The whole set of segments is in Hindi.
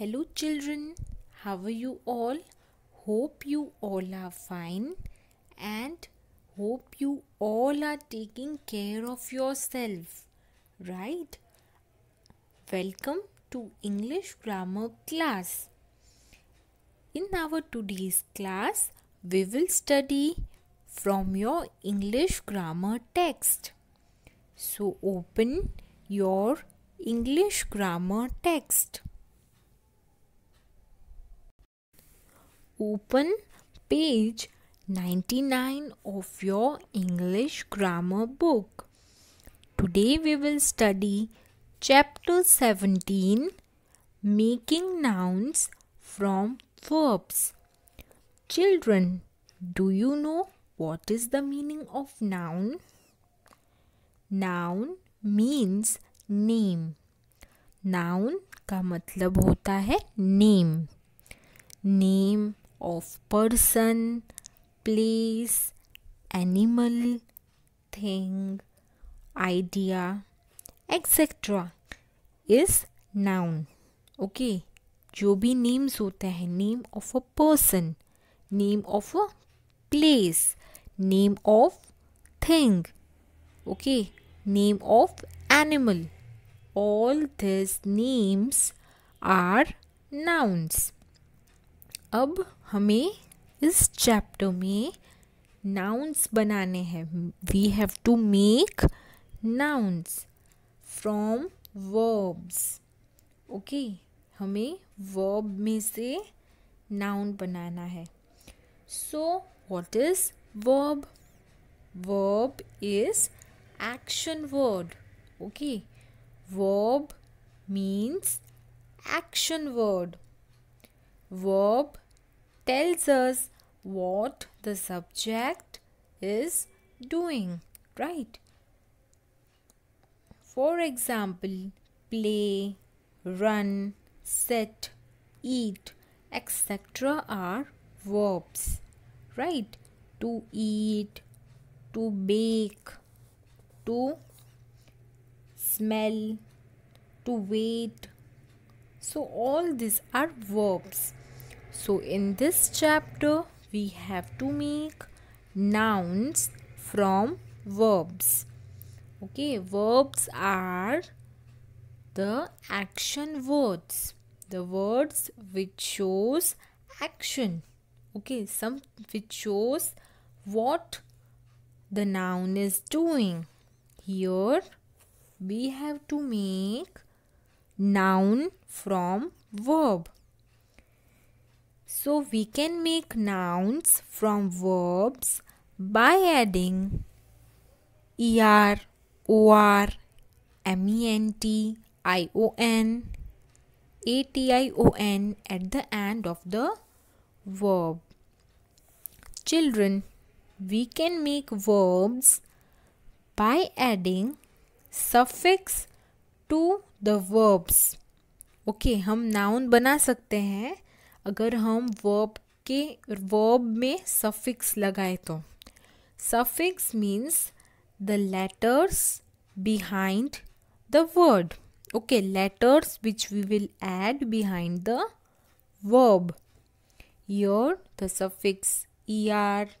Hello, children. How are you all? Hope you all are fine and hope you all are taking care of yourself. Right? Welcome to English grammar class. In our today's class, we will study from your English grammar text. So, open your English grammar text. open page 99 of your English grammar book. Today we will study chapter 17 Making Nouns from Verbs. Children, do you know what is the meaning of noun? Noun means name. noun का मतलब होता है name name of person, place, animal, thing, idea, etc. is noun. Okay okay. जो भी नेम्स होते हैं name of a person name of a place name of thing okay name of animal all these names are nouns. अब हमें इस चैप्टर में नाउन्स बनाने हैं we have to make nouns from verbs okay हमें वर्ब में से नाउन बनाना है so what is verb verb is action word okay verb means action word verb tells us what the subject is doing, right? For example, play, run, sit, eat, etc. are verbs, right? To eat, to bake, to smell, to wait. So all these are verbs. So in this chapter we have to make nouns from verbs. Okay, verbs are the action words. The words which shows action. Okay, some which shows what the noun is doing. Here we have to make noun from verb. So we can make nouns from verbs by adding er, or, ment, ion, ation at the end of the verb. Children, we can make verbs by adding suffix to the verbs. Okay okay, हम नाउन बना सकते हैं अगर हम वर्ब के वर्ब में सफिक्स लगाए तो suffix means the letters behind the word okay letters which we will add behind the verb your the suffix E R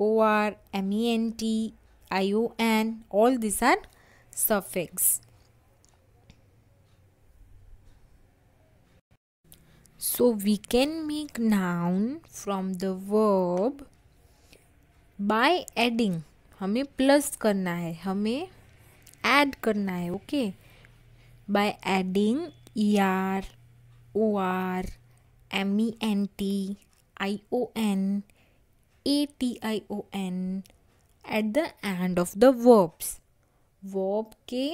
O R M E N T I O N all this are suffix So we can make noun from the verb by adding हमें प्लस करना है हमें एड करना है okay by adding E R O R M E N T I O N A T I O N at the end of the verbs verb के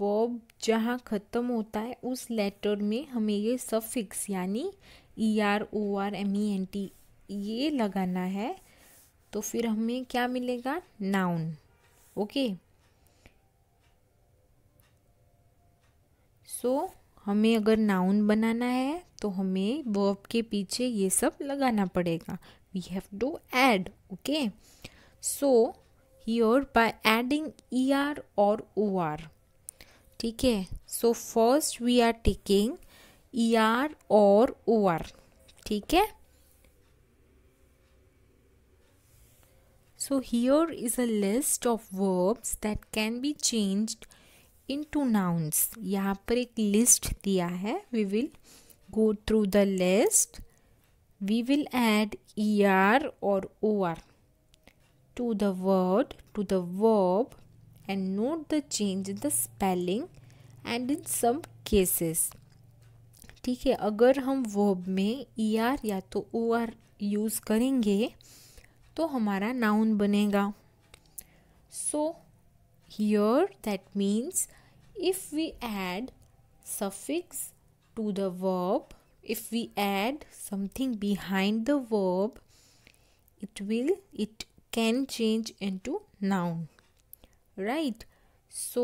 वर्ब जहाँ ख़त्म होता है उस लेटर में हमें ये सफिक्स यानी E R O R M E N T ये लगाना है तो फिर हमें क्या मिलेगा नाउन ओके सो हमें अगर नाउन बनाना है तो हमें वर्ब के पीछे ये सब लगाना पड़ेगा we have to add okay so here by adding E R और ओ आर ठीक है so first we are taking E R और ओ आर ठीक है so here is a list of verbs that can be changed into nouns यहाँ पर एक लिस्ट दिया है we will go through the list we will add E R और O R to the word to the verb and note the change in the spelling and in some cases ठीक है अगर हम वर्ब में ई आर या तो ओ आर यूज़ करेंगे तो हमारा नाउन बनेगा so here that means if we add suffix to the verb if we add something behind the verb it will it can change into noun right so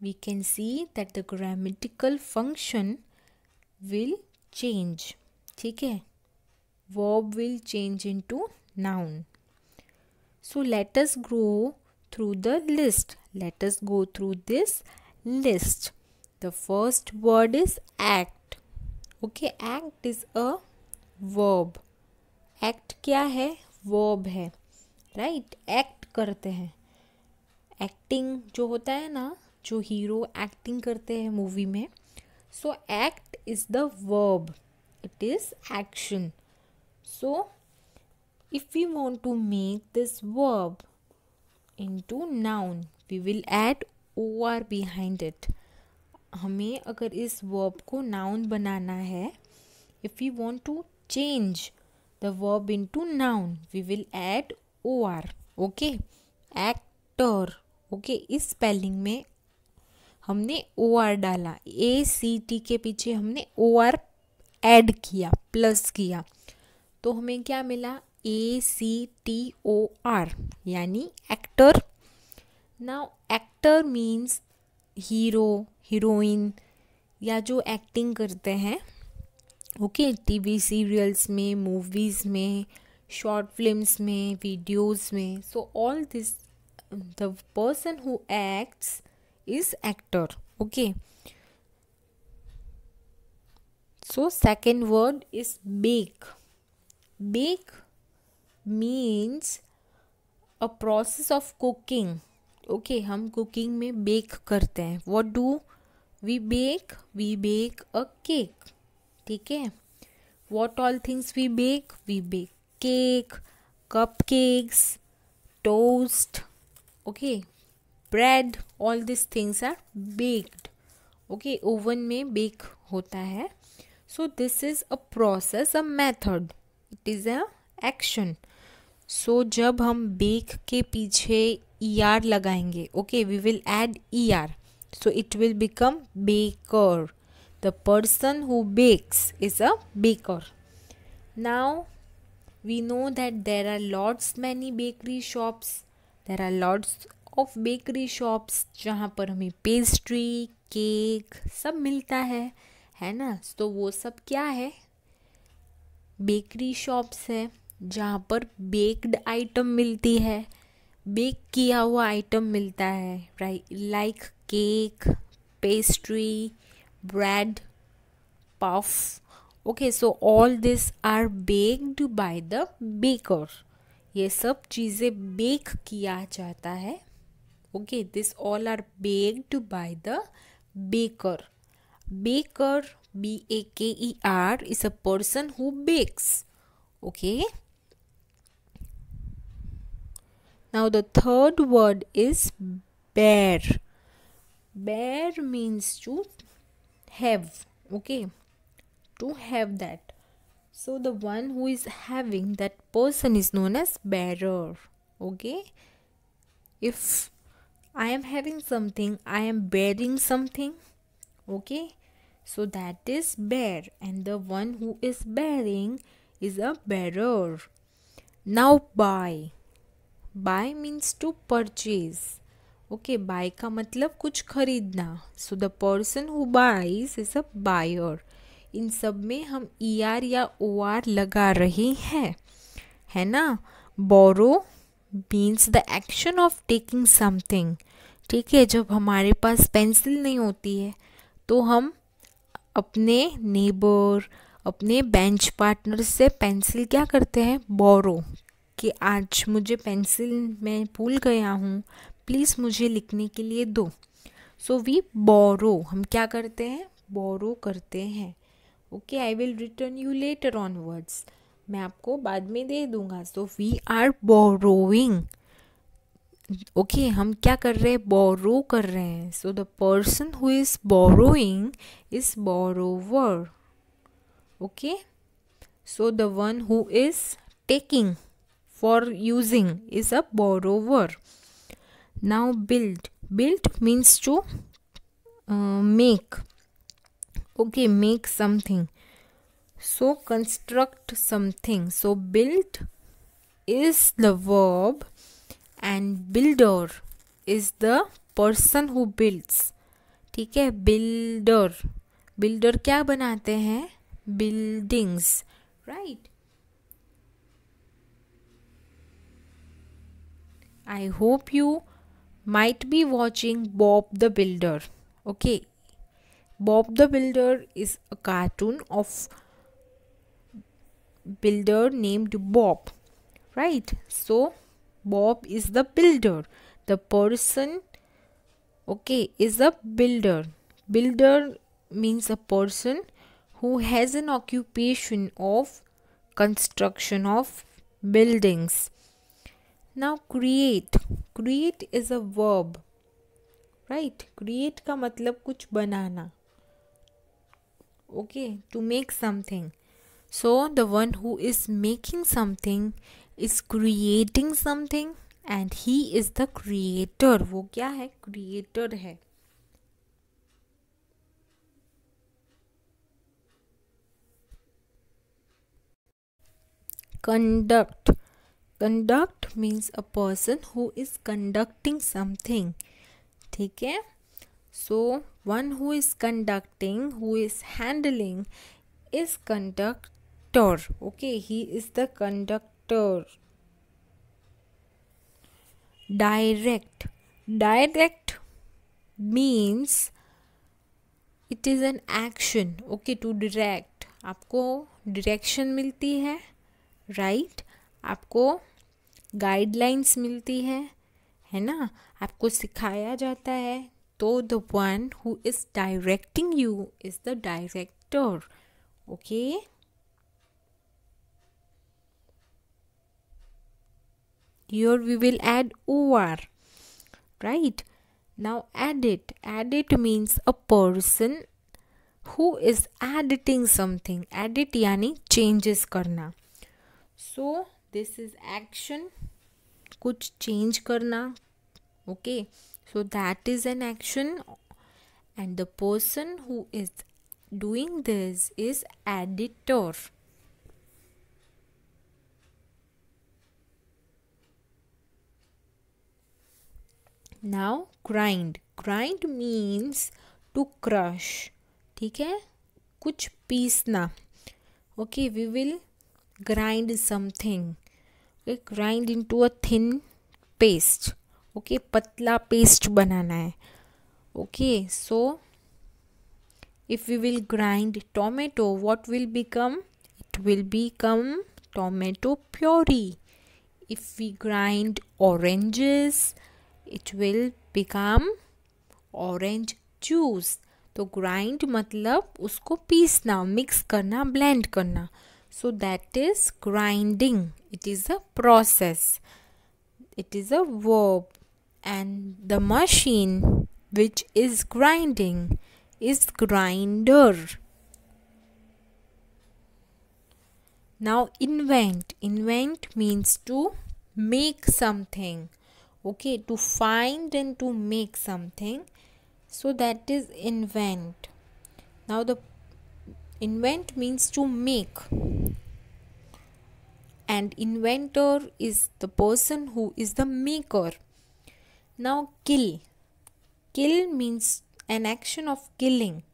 we can see that the grammatical function will change theek hai verb will change into noun so let us go through the list let us go through this list the first word is act okay act is a verb act kya hai verb hai right act karte hain acting जो होता है ना जो हीरो एक्टिंग करते हैं मूवी में so act is the verb it is action so if you want to make this verb into noun we will add O R behind it हमें अगर इस वर्ब को नाउन बनाना है if you want to change the verb into noun we will add O R okay actor okay इस स्पेलिंग में हमने ओ आर डाला ए सी टी के पीछे हमने ओ आर एड किया प्लस किया तो हमें क्या मिला A C T O R यानी actor now actor means hero heroine या जो एक्टिंग करते हैं ओके टीवी सीरियल्स में मूवीज़ में शॉर्ट फिल्म्स में वीडियोस में so all this the person who acts is actor okay so second word is bake bake means a process of cooking okay हम कुकिंग में बेक करते हैं what do we bake we bake a cake ठीक है what all things we bake we bake cake cupcakes toast okay bread all these things are baked okay oven में bake होता है so this is a process a method it is a action so जब हम bake के पीछे er लगाएंगे okay we will add er so it will become baker the person who bakes is a baker now we know that there are lots many bakery shops there are lots of bakery shops जहाँ पर हमें पेस्ट्री केक सब मिलता है है ना तो वो सब क्या है बेकरी शॉप्स है जहाँ पर बेक्ड आइटम मिलती है बेक किया हुआ आइटम मिलता है right like cake pastry bread puff okay so all this are baked by the baker ये सब चीज़ें बेक किया जाता है okay this all are baked by the baker baker B A K E R is a person who bakes okay now the third word is buy buy means to have okay to have that so the one who is having that person is known as bearer okay if i am having something i am bearing something okay so that is bear and the one who is bearing is a bearer now buy buy means to purchase okay buy ka matlab kuch kharidna so the person who buys is a buyer इन सब में हम ई e आर या ओ आर लगा रहे हैं है ना borrow means the action of taking something ठीक है जब हमारे पास पेंसिल नहीं होती है तो हम अपने नेबर अपने बेंच पार्टनर से पेंसिल क्या करते हैं बोरो कि आज मुझे पेंसिल मैं भूल गया हूँ प्लीज़ मुझे लिखने के लिए दो सो वी बोरो हम क्या करते हैं बोरो करते हैं okay I will return you later onwards मैं आपको बाद में दे दूंगा so we are borrowing okay हम क्या कर रहे हैं बोरो कर रहे हैं so the person who is borrowing is borrower okay so the one who is taking for using is a borrower now build build means to make okay make something so construct something so built is the verb and builder is the person who builds ठीक है बिल्डर बिल्डर क्या बनाते हैं buildings right I hope you might be watching Bob the builder okay Bob the Builder is a cartoon of builder named Bob right so Bob is the builder the person okay is a builder builder means a person who has an occupation of construction of buildings now create create is a verb right? create ka matlab kuch banana. okay to make something so the one who is making something is creating something and he is the creator wo kya hai creator hai conduct conduct means a person who is conducting something ठीक है so one who is conducting who is handling is conductor okay he is the conductor direct direct means it is an action okay to direct आपको direction मिलती है right? आपको guidelines मिलती है है ना आपको सिखाया जाता है So the one who is directing you is the director. Okay. Here we will add or. Right. Now add it. Add it means a person who is editing something. Edit yani changes karna. So this is action. Kuch change karna. Okay so that is an action and the person who is doing this is editor now grind grind means to crush ठीक है कुछ पीसना okay we will grind something okay grind into a thin paste okay पतला पेस्ट बनाना है okay so if you will grind tomato what will become it will become tomato puree if we grind oranges it will become orange juice तो ग्राइंड मतलब उसको पीसना मिक्स करना ब्लेंड करना so that is grinding it is a process it is a verb and the machine which is grinding is grinder. Now invent. Invent means to make something. Okay, to find and to make something. So that is invent. Now the invent means to make. And inventor is the person who is the maker now kill kill means an action of killing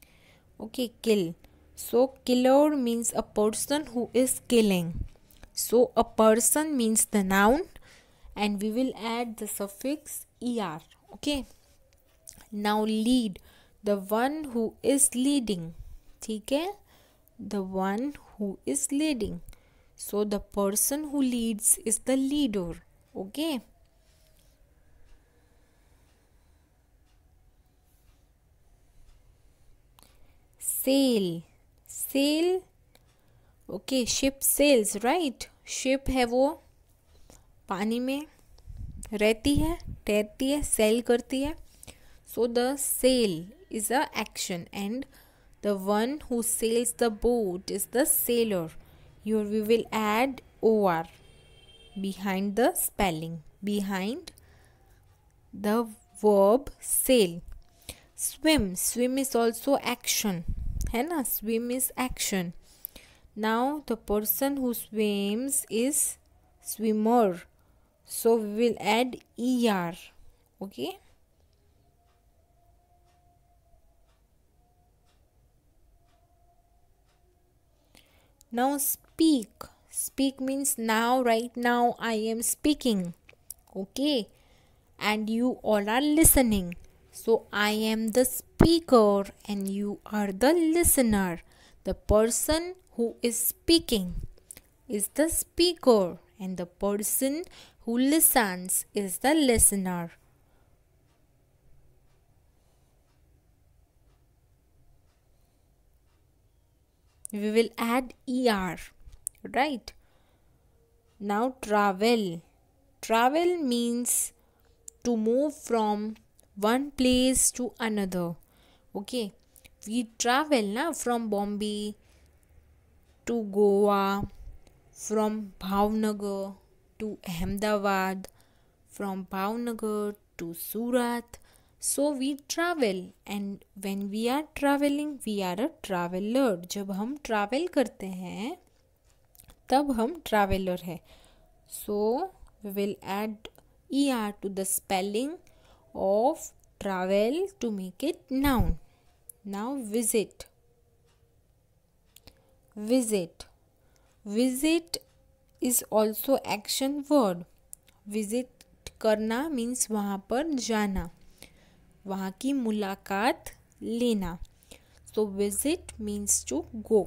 okay kill so killer means a person who is killing so a person means the noun and we will add the suffix er okay now lead the one who is leading Okay, the one who is leading so the person who leads is the leader okay sail sail okay ship sails right ship है वो पानी में रहती है तैरती है सेल करती है so the sail is a action and the one who sails the boat is the sailor your we will add O R behind the spelling behind the verb sail swim swim is also action है ना swim is action now the person who swims is swimmer so we will add er okay now speak speak means now right now i am speaking okay and you all are listening so i am the speaker and you are the listener. The person who is speaking is the speaker and the person who listens is the listener. We will add er, right? Now travel. Travel means to move from one place to another. Okay we travel ना from Bombay to Goa from Bhavnagar to Ahmedabad from Bhavnagar to Surat so we travel and when we are travelling we are a traveller जब हम ट्रैवल करते हैं तब हम ट्रैवलर है so we will add E R to the spelling of travel to make it noun now visit visit visit is also action word visit karna means wahan par jana wahan ki मुलाकात lena so visit means to go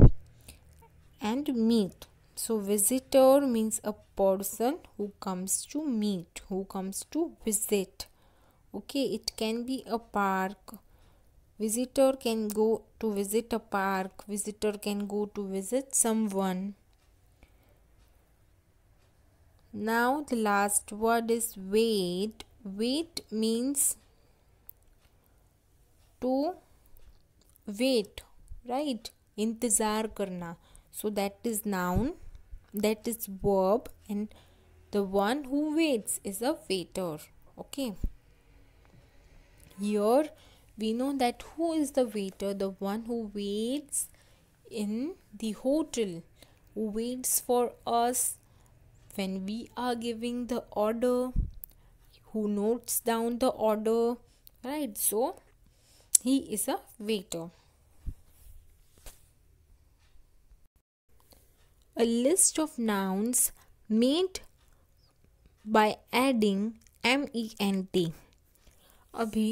and meet so visitor means a person who comes to meet who comes to visit okay it can be a park visitor can go to visit a park visitor can go to visit someone now the last word is wait wait means to wait right intizar karna so that is noun that is verb and the one who waits is a waiter okay here we know that who is the waiter? The one who waits in the hotel, who waits for us when we are giving the order, who notes down the order, right? So he is a waiter. A list of nouns made by adding MENT. अभी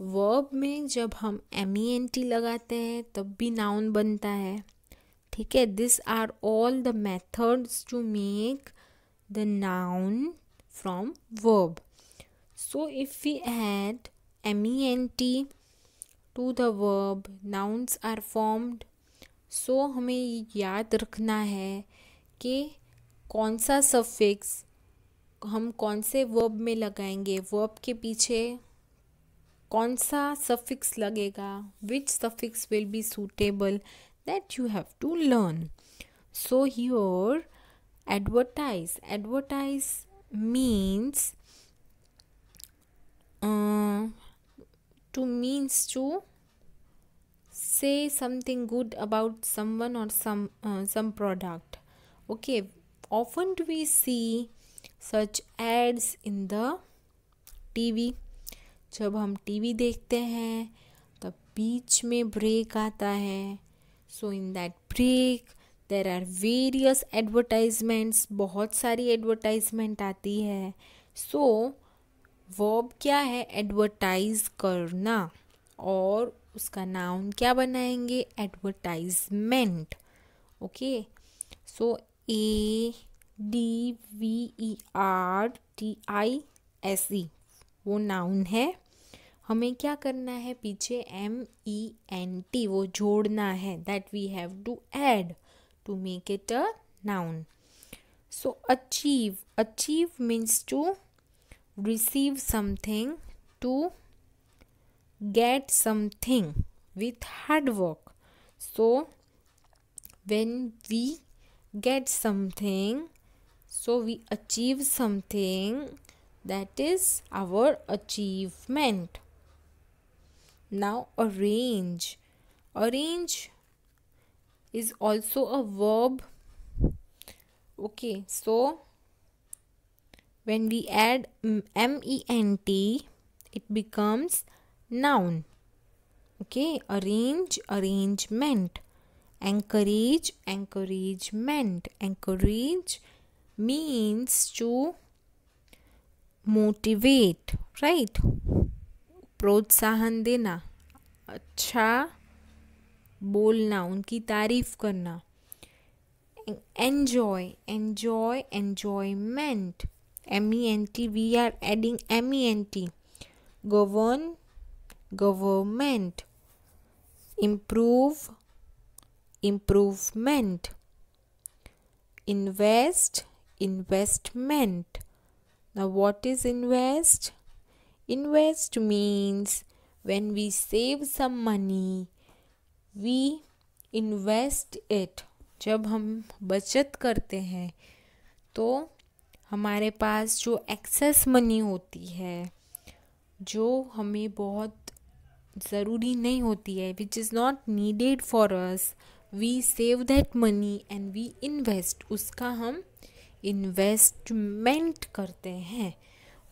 वर्ब में जब हम एम ई एन टी लगाते हैं तब भी नाउन बनता है ठीक है this are all the methods to make the noun from verb so if we add M E N T to the verb nouns are formed so हमें याद रखना है कि कौन सा सफिक्स हम कौन से वर्ब में लगाएंगे वर्ब के पीछे कौन suffix सफिक्स लगेगा which suffix will be suitable that you have to learn so advertise advertise means uh, to means to say something good about someone or some uh, some product okay often we see such ads in the tv जब हम टीवी देखते हैं तब बीच में ब्रेक आता है so in that break there are various advertisements बहुत सारी एडवर्टाइजमेंट आती है सो so, वर्ब क्या है एडवर्टाइज करना और उसका नाउन क्या बनाएंगे advertisement okay so A D V E R T I S E वो नाउन है हमें क्या करना है पीछे एम ई एन टी वो जोड़ना है that we have to add to make it a noun so achieve achieve means to receive something to get something with hard work so when we get something so we achieve something that is our achievement Now arrange. Arrange is also a verb. Okay, so when we add ment, it becomes noun. Okay, arrange, arrangement. Encourage, encouragement. Encourage means to motivate, right? प्रोत्साहन देना अच्छा बोलना उनकी तारीफ करना enjoy enjoy enjoyment M E N T we are adding M E N T govern government improve improvement invest investment ना what is invest Invest means when we save some money, we invest it. जब हम बचत करते हैं तो हमारे पास जो एक्सेस मनी होती है जो हमें बहुत ज़रूरी नहीं होती है which is not needed for us we save that money and we invest उसका हम इन्वेस्टमेंट करते हैं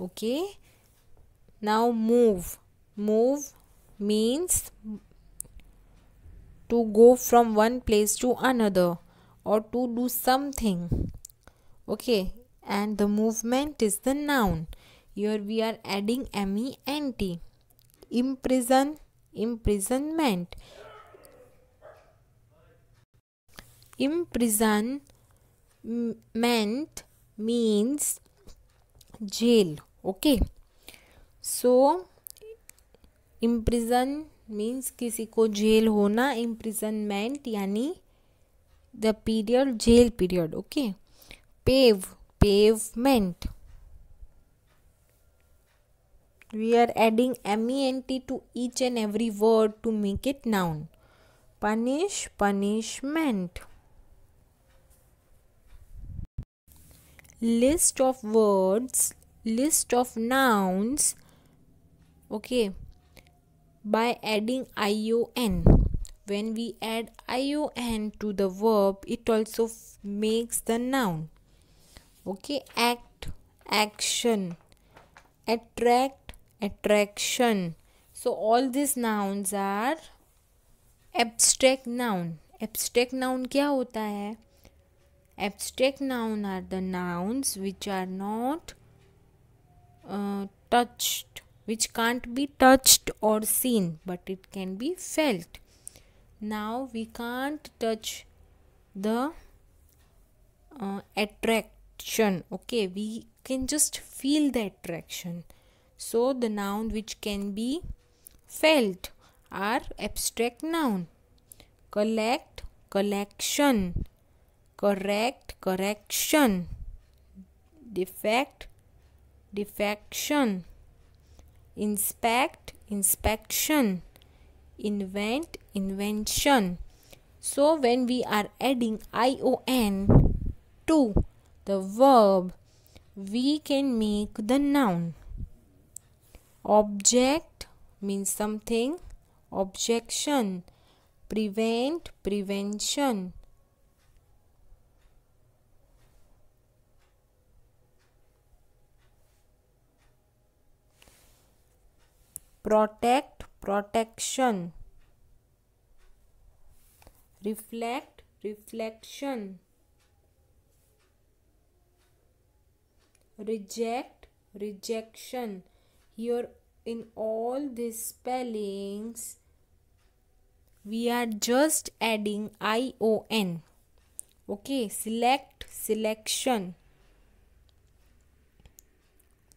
okay okay? now move move means to go from one place to another or to do something okay and the movement is the noun here we are adding me and t imprison imprisonment imprisonment means jail okay so imprison means किसी को जेल होना इम्प्रिजनमेंट यानी the period jail period okay pave pavement we are adding ment to each and every word to make it noun punish punishment list of words list of nouns okay by adding I O N when we add I O N to the verb it also makes the noun okay act action attract attraction so all this nouns are abstract noun abstract noun क्या होता है abstract noun are the nouns which are not touched which can't be touched or seen but it can be felt now we can't touch the uh, attraction okay we can just feel the attraction so the noun which can be felt are abstract noun collect collection correct correction defect defection inspect inspection invent invention so when we are adding ion to the verb we can make the noun object means something objection prevent prevention protect protection reflect reflection reject rejection here in all these spellings we are just adding ion okay select selection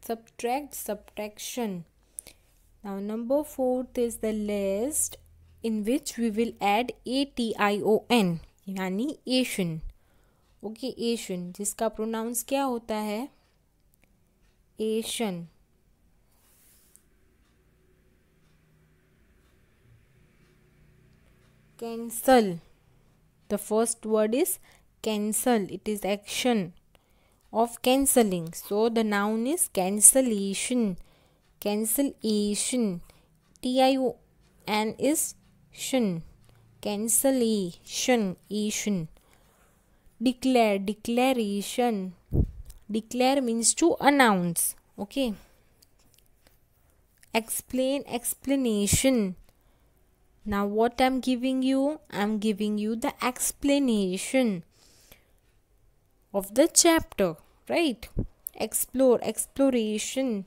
subtract subtraction now number fourth is the list in which we will add a t i o n यानी एशन ओके एशियन जिसका प्रोनाउंस क्या होता है ation cancel the first word is cancel it is action of cancelling so the noun is cancellation cancellation t-i-o-n is shun cancellation ation declare declaration declare means to announce okay explain explanation now what i'm giving you i'm giving you the explanation of the chapter right explore exploration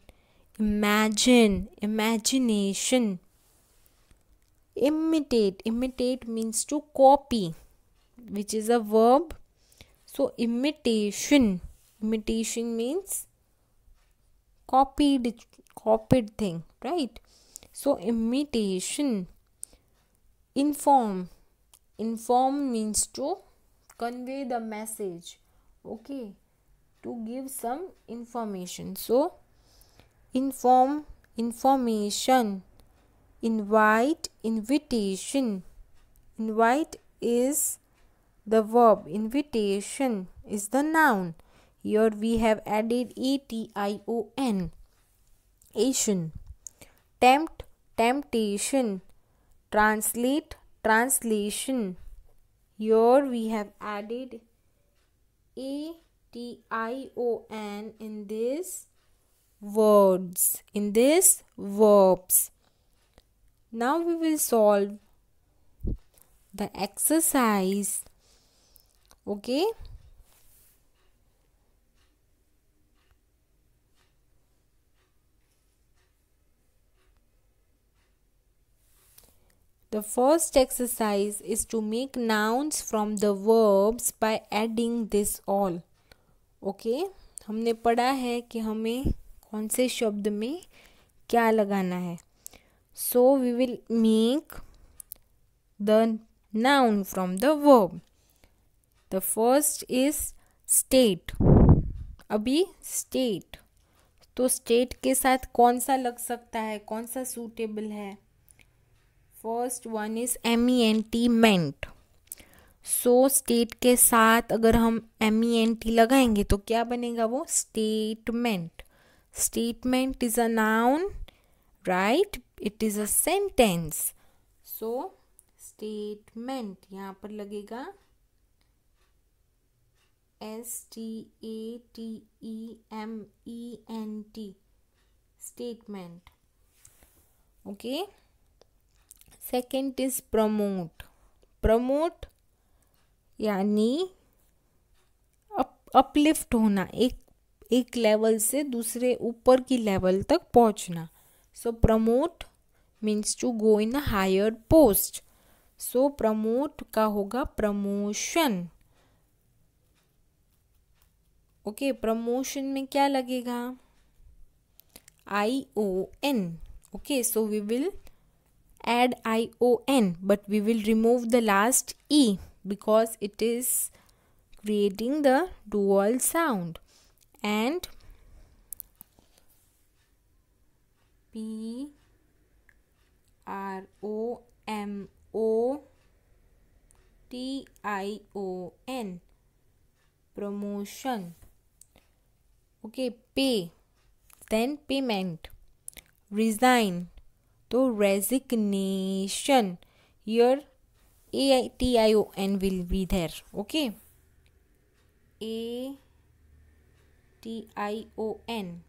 imagine imagination imitate imitate means to copy which is a verb so imitation imitation means copied copied thing right so imitation inform inform means to convey the message okay to give some information so inform information invite invitation invite is the verb invitation is the noun here we have added e-t-i-o-n Asian tempt temptation translate translation here we have added a t i o n in this words in this verbs. Now we will solve the exercise. Okay. The first exercise is to make nouns from the verbs by adding this all. Okay. हमने पढ़ा है कि हमें कौन से शब्द में क्या लगाना है so we will make the noun from the verb the first is state अभी स्टेट तो स्टेट के साथ कौन सा लग सकता है कौन सा सूटेबल है first one is M E N T ment so state के साथ अगर हम एम ई एन टी लगाएंगे तो क्या बनेगा वो statement statement is a noun right it is a sentence so statement यहाँ पर लगेगा S T A T E M E N T statement okay second is promote promote यानी अपलिफ्ट होना एक एक लेवल से दूसरे ऊपर की लेवल तक पहुंचना so promote means to go in higher post so promote का होगा प्रमोशन ओके okay, प्रमोशन में क्या लगेगा I O N okay so we will add I O N but we will remove the last E because it is creating the dual sound and P R O M O T I O N promotion okay pay then payment resign to resignation your a i t i o n will be there okay a T I O N.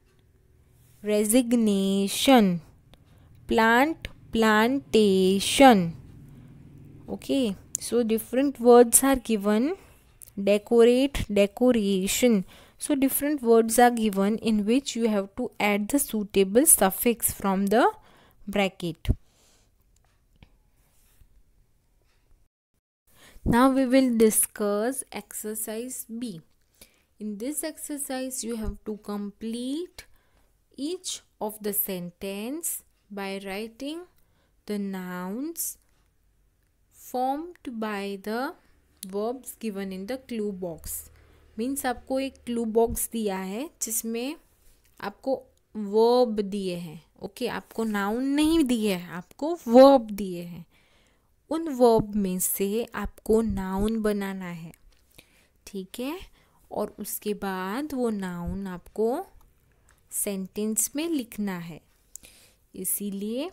Resignation. Plant, plantation. Okay, so different words are given. Decorate, decoration. So different words are given in which you have to add the suitable suffix from the bracket. Now we will discuss exercise B. in this exercise you have to complete each of the sentence by writing the nouns formed by the verbs given in the clue box means आपको एक clue box दिया है जिसमें आपको verb दिए हैं okay, आपको noun नहीं दिए हैं आपको verb दिए हैं उन वर्ब में से आपको नाउन बनाना है ठीक है और उसके बाद वो नाउन आपको सेंटेंस में लिखना है इसीलिए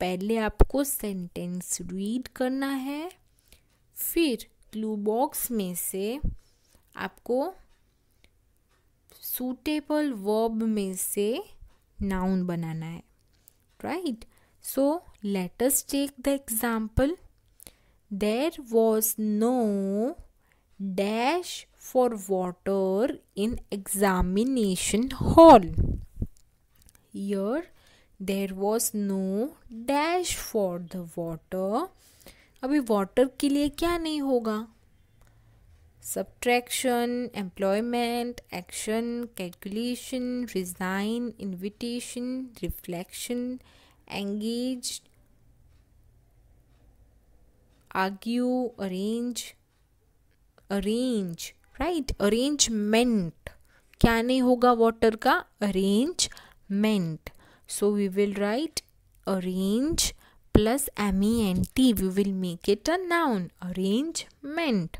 पहले आपको सेंटेंस रीड करना है फिर क्लू बॉक्स में से आपको सूटेबल वर्ब में से नाउन बनाना है right so let's take the example there was no dash for water in examination hall. Here there was no dash for the water. अभी वाटर के लिए क्या नहीं होगा subtraction employment action calculation resign invitation reflection engage argue arrange arrange right arrangement क्या नहीं होगा वाटर का arrangement so we will write arrange plus M E N T we will make it a noun arrangement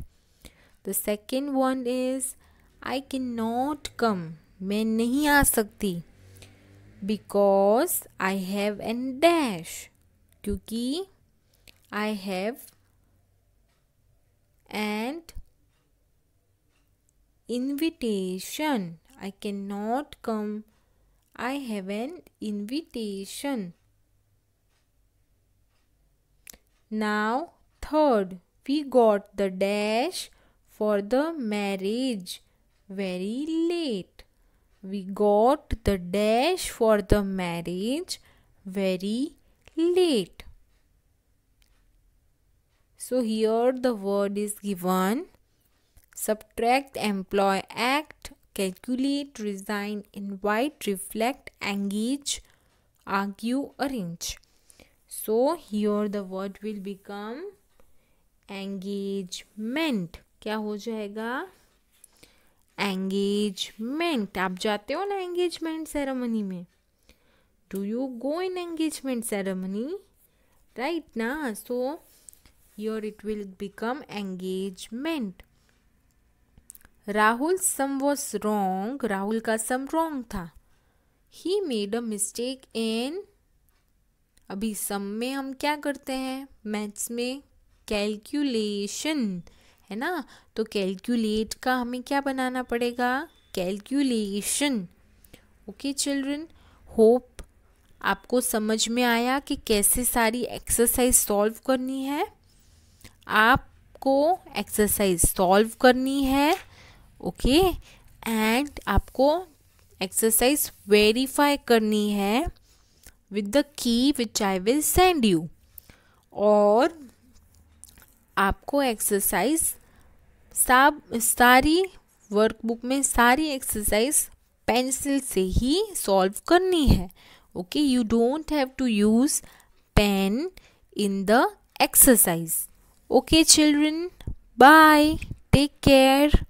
the second one is I can not come मैं नहीं आ सकती because I have an dash क्योंकि I have and invitation. I cannot come. I have an invitation. Now, third, we got the dash for the marriage very late. We got the dash for the marriage very late. So, here the word is given subtract, employ, act, calculate, resign, invite, reflect, engage, argue, arrange. So here the word will become engagement. क्या हो जाएगा एंगेजमेंट आप जाते हो ना एंगेजमेंट सेरेमनी में do you go in engagement ceremony right ना so your it will become engagement Rahul sum was wrong Rahul का सम रॉन्ग था he made a mistake in अभी सम में हम क्या करते हैं मैथ्स में कैलकुलेशन है ना तो कैलकुलेट का हमें क्या बनाना पड़ेगा कैलकुलेशन ओके चिल्ड्रन होप आपको समझ में आया कि कैसे सारी एक्सरसाइज सॉल्व करनी है आपको एक्सरसाइज सॉल्व करनी है ओके एंड आपको एक्सरसाइज वेरीफाई करनी है with the key which I will send you और आपको एक्सरसाइज सब सारी वर्कबुक में सारी एक्सरसाइज पेंसिल से ही सॉल्व करनी है okay you don't have to use pen in the exercise okay children bye take care